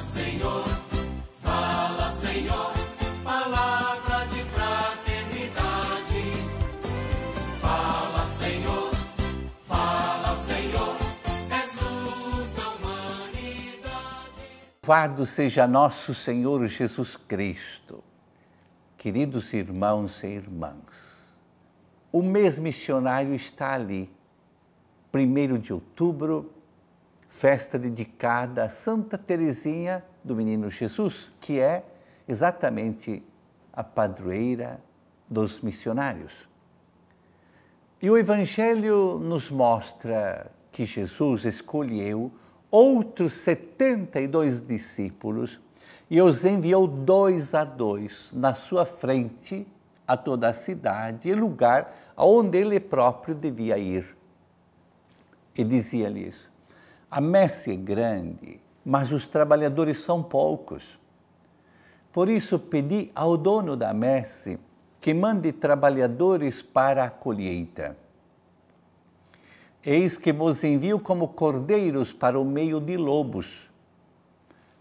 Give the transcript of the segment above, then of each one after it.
Senhor, fala, Senhor, palavra de fraternidade. Fala, Senhor, fala, Senhor, és luz da humanidade. Vado seja nosso Senhor Jesus Cristo. Queridos irmãos e irmãs, o mês missionário está ali, primeiro de outubro festa dedicada a Santa Teresinha do Menino Jesus, que é exatamente a padroeira dos missionários. E o Evangelho nos mostra que Jesus escolheu outros 72 discípulos e os enviou dois a dois na sua frente a toda a cidade e lugar aonde ele próprio devia ir. E dizia-lhes: a messe é grande, mas os trabalhadores são poucos. Por isso, pedi ao dono da messe que mande trabalhadores para a colheita. Eis que vos envio como cordeiros para o meio de lobos.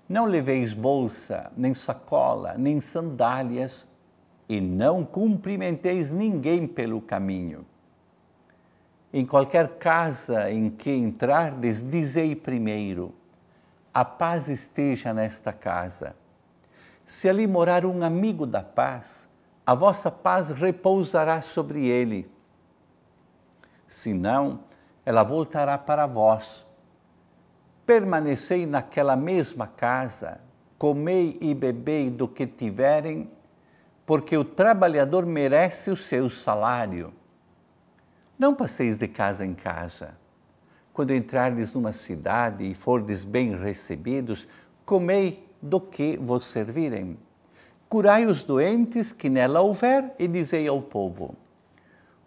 Não leveis bolsa, nem sacola, nem sandálias, e não cumprimenteis ninguém pelo caminho. Em qualquer casa em que entrardes, dizei primeiro: a paz esteja nesta casa. Se ali morar um amigo da paz, a vossa paz repousará sobre ele. Se não, ela voltará para vós. Permanecei naquela mesma casa, comei e bebei do que tiverem, porque o trabalhador merece o seu salário. Não passeis de casa em casa. Quando entrardes numa cidade e fordes bem recebidos, comei do que vos servirem. Curai os doentes que nela houver e dizei ao povo: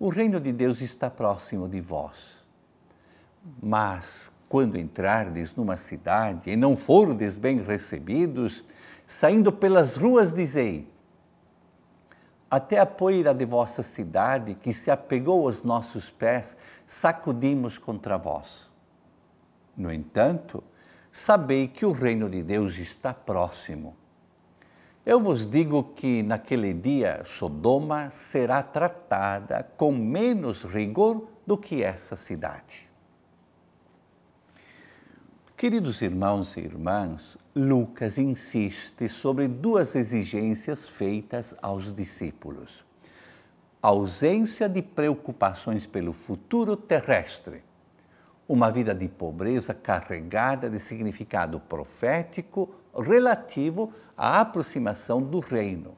O reino de Deus está próximo de vós. Mas quando entrardes numa cidade e não fordes bem recebidos, saindo pelas ruas dizei: até a poeira de vossa cidade, que se apegou aos nossos pés, sacudimos contra vós. No entanto, sabei que o reino de Deus está próximo. Eu vos digo que naquele dia Sodoma será tratada com menos rigor do que essa cidade. Queridos irmãos e irmãs, Lucas insiste sobre duas exigências feitas aos discípulos: ausência de preocupações pelo futuro terrestre, uma vida de pobreza carregada de significado profético relativo à aproximação do reino,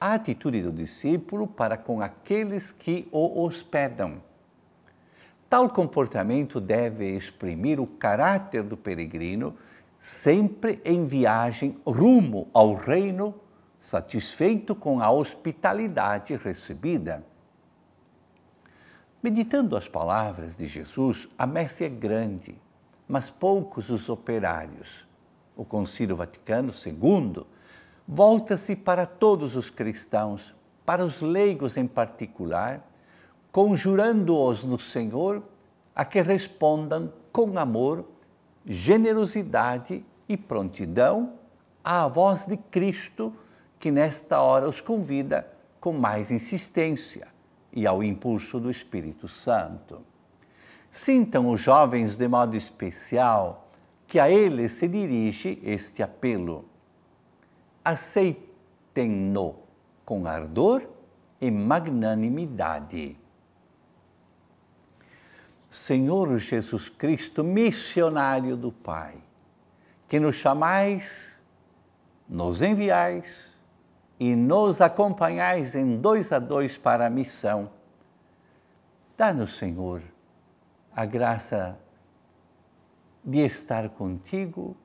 a atitude do discípulo para com aqueles que o hospedam Tal comportamento deve exprimir o caráter do peregrino sempre em viagem rumo ao reino, satisfeito com a hospitalidade recebida. Meditando as palavras de Jesus, a messe é grande, mas poucos os operários. O Concílio Vaticano II volta-se para todos os cristãos, para os leigos em particular, conjurando-os no Senhor a que respondam com amor, generosidade e prontidão à voz de Cristo, que nesta hora os convida com mais insistência e ao impulso do Espírito Santo. Sintam os jovens de modo especial que a eles se dirige este apelo. Aceitem-no com ardor e magnanimidade Senhor Jesus Cristo, missionário do Pai, que nos chamais, nos enviais e nos acompanhais em dois a dois para a missão. Dá-nos, Senhor, a graça de estar contigo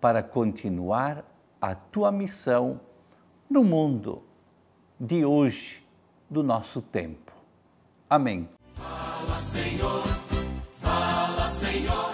para continuar a tua missão no mundo de hoje, do nosso tempo. Amém. Fala, Senhor. Fala, Senhor.